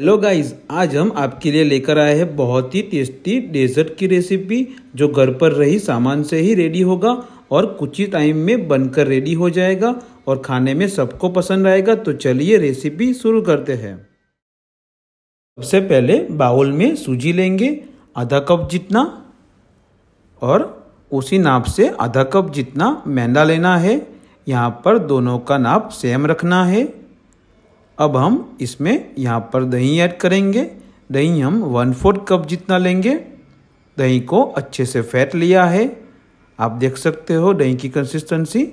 hello guys आज हम आपके लिए लेकर आए हैं बहुत ही टेस्टी डेजर्ट की रेसिपी जो घर पर रही सामान से ही रेडी होगा और कुछ ही टाइम में बनकर रेडी हो जाएगा और खाने में सबको पसंद आएगा तो चलिए रेसिपी शुरू करते हैं सबसे पहले बाउल में सूजी लेंगे आधा कप जितना और उसी नाप से आधा कप जितना मैदा लेना है यहाँ पर दोनों का नाप सेम रखना है अब हम इसमें यहाँ पर दही ऐड करेंगे दही हम वन फोर्थ कप जितना लेंगे दही को अच्छे से फैट लिया है आप देख सकते हो दही की कंसिस्टेंसी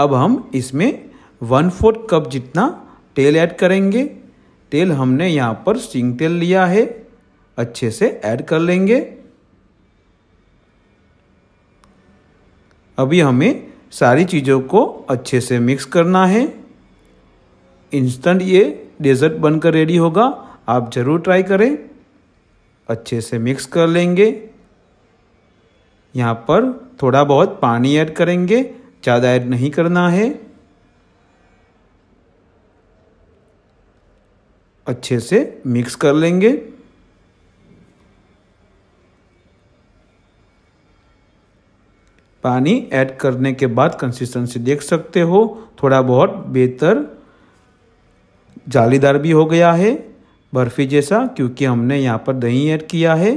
अब हम इसमें वन फोर्थ कप जितना तेल ऐड करेंगे तेल हमने यहाँ पर सिंग तेल लिया है अच्छे से ऐड कर लेंगे अभी हमें सारी चीज़ों को अच्छे से मिक्स करना है इंस्टेंट ये डेजर्ट बनकर रेडी होगा आप ज़रूर ट्राई करें अच्छे से मिक्स कर लेंगे यहाँ पर थोड़ा बहुत पानी ऐड करेंगे ज़्यादा ऐड नहीं करना है अच्छे से मिक्स कर लेंगे पानी ऐड करने के बाद कंसिस्टेंसी देख सकते हो थोड़ा बहुत बेहतर जालीदार भी हो गया है बर्फ़ी जैसा क्योंकि हमने यहाँ पर दही ऐड किया है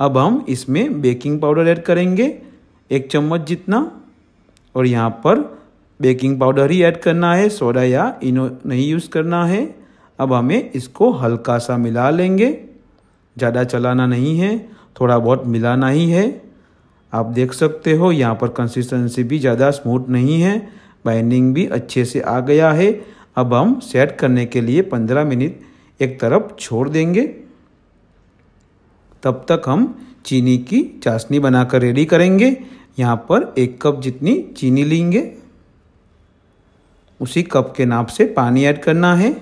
अब हम इसमें बेकिंग पाउडर ऐड करेंगे एक चम्मच जितना और यहाँ पर बेकिंग पाउडर ही ऐड करना है सोडा या इनो नहीं यूज़ करना है अब हमें इसको हल्का सा मिला लेंगे ज़्यादा चलाना नहीं है थोड़ा बहुत मिलाना ही है आप देख सकते हो यहाँ पर कंसिस्टेंसी भी ज़्यादा स्मूथ नहीं है बाइंडिंग भी अच्छे से आ गया है अब हम सेट करने के लिए पंद्रह मिनट एक तरफ छोड़ देंगे तब तक हम चीनी की चाशनी बनाकर रेडी करेंगे यहाँ पर एक कप जितनी चीनी लेंगे उसी कप के नाप से पानी ऐड करना है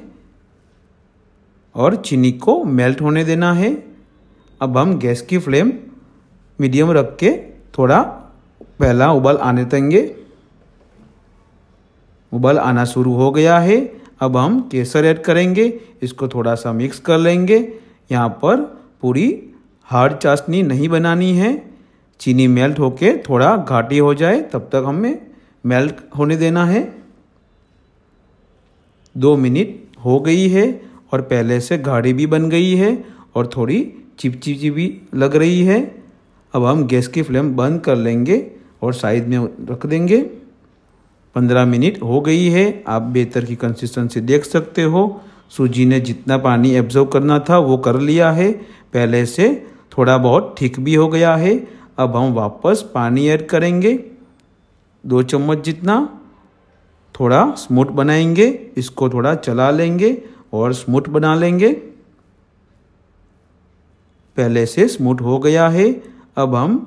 और चीनी को मेल्ट होने देना है अब हम गैस की फ्लेम मीडियम रख के थोड़ा पहला उबाल आने देंगे उबल आना शुरू हो गया है अब हम केसर ऐड करेंगे इसको थोड़ा सा मिक्स कर लेंगे यहाँ पर पूरी हार्ड चाशनी नहीं बनानी है चीनी मेल्ट होके थोड़ा घाटी हो जाए तब तक हमें मेल्ट होने देना है दो मिनट हो गई है और पहले से घाटी भी बन गई है और थोड़ी चिपचिपी भी लग रही है अब हम गैस की फ्लेम बंद कर लेंगे और साइड में रख देंगे पंद्रह मिनट हो गई है आप बेहतर की कंसिस्टेंसी देख सकते हो सूजी ने जितना पानी एब्जर्व करना था वो कर लिया है पहले से थोड़ा बहुत ठीक भी हो गया है अब हम वापस पानी ऐड करेंगे दो चम्मच जितना थोड़ा स्मूथ बनाएंगे इसको थोड़ा चला लेंगे और स्मूथ बना लेंगे पहले से स्मूथ हो गया है अब हम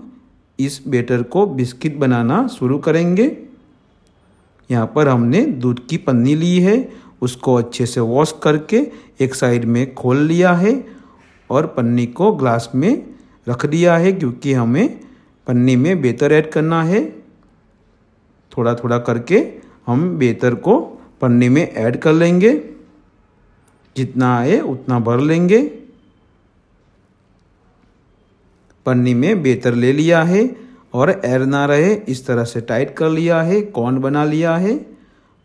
इस बेटर को बिस्किट बनाना शुरू करेंगे यहाँ पर हमने दूध की पन्नी ली है उसको अच्छे से वॉश करके एक साइड में खोल लिया है और पन्नी को ग्लास में रख दिया है क्योंकि हमें पन्नी में बेहतर ऐड करना है थोड़ा थोड़ा करके हम बेहतर को पन्नी में ऐड कर लेंगे जितना आए उतना भर लेंगे पन्नी में बेहतर ले लिया है और एर ना रहे इस तरह से टाइट कर लिया है कॉन बना लिया है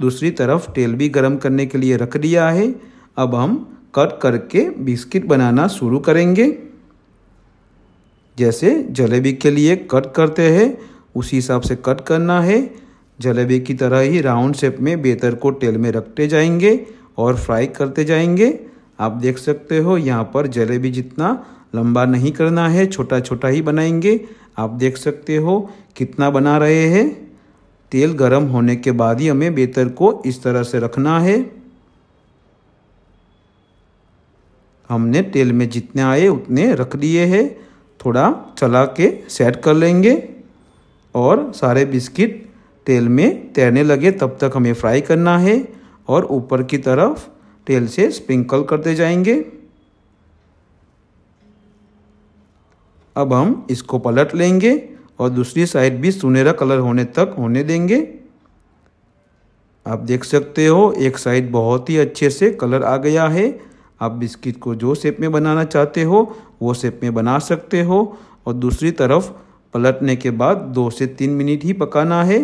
दूसरी तरफ तेल भी गर्म करने के लिए रख दिया है अब हम कट करके बिस्किट बनाना शुरू करेंगे जैसे जलेबी के लिए कट करते हैं उसी हिसाब से कट करना है जलेबी की तरह ही राउंड शेप में बेतर को तेल में रखते जाएंगे और फ्राई करते जाएंगे आप देख सकते हो यहाँ पर जलेबी जितना लंबा नहीं करना है छोटा छोटा ही बनाएंगे आप देख सकते हो कितना बना रहे हैं तेल गर्म होने के बाद ही हमें बेतर को इस तरह से रखना है हमने तेल में जितने आए उतने रख दिए हैं थोड़ा चला के सेट कर लेंगे और सारे बिस्किट तेल में तैरने लगे तब तक हमें फ्राई करना है और ऊपर की तरफ तेल से स्प्रिंकल करते जाएंगे अब हम इसको पलट लेंगे और दूसरी साइड भी सुनहरा कलर होने तक होने देंगे आप देख सकते हो एक साइड बहुत ही अच्छे से कलर आ गया है आप बिस्किट को जो शेप में बनाना चाहते हो वो शेप में बना सकते हो और दूसरी तरफ पलटने के बाद दो से तीन मिनट ही पकाना है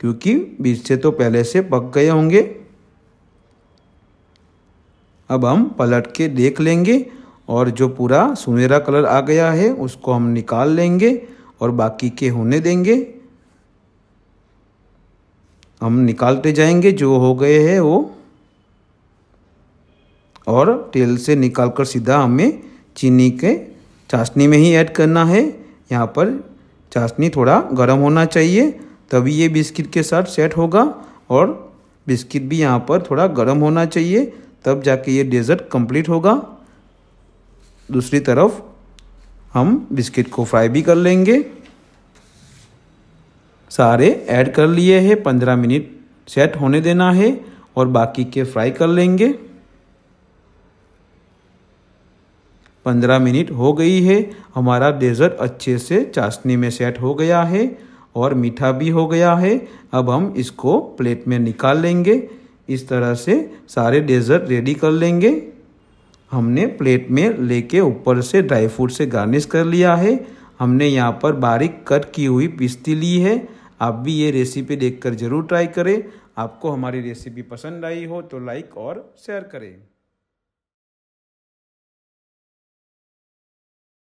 क्योंकि बीच से तो पहले से पक गए होंगे अब हम पलट के देख लेंगे और जो पूरा सुनहरा कलर आ गया है उसको हम निकाल लेंगे और बाकी के होने देंगे हम निकालते जाएंगे जो हो गए हैं वो और तेल से निकाल कर सीधा हमें चीनी के चाशनी में ही ऐड करना है यहाँ पर चाशनी थोड़ा गर्म होना चाहिए तभी ये बिस्किट के साथ सेट होगा और बिस्किट भी यहाँ पर थोड़ा गर्म होना चाहिए तब जाके ये डेज़र्ट कंप्लीट होगा दूसरी तरफ हम बिस्किट को फ्राई भी कर लेंगे सारे ऐड कर लिए हैं पंद्रह मिनट सेट होने देना है और बाकी के फ्राई कर लेंगे पंद्रह मिनट हो गई है हमारा डेज़र्ट अच्छे से चाशनी में सेट हो गया है और मीठा भी हो गया है अब हम इसको प्लेट में निकाल लेंगे इस तरह से सारे डेज़र्ट रेडी कर लेंगे हमने प्लेट में लेके ऊपर से ड्राई फ्रूट से गार्निश कर लिया है हमने यहाँ पर बारीक कट की हुई पिस्ती ली है आप भी ये रेसिपी देखकर ज़रूर ट्राई करें आपको हमारी रेसिपी पसंद आई हो तो लाइक और शेयर करें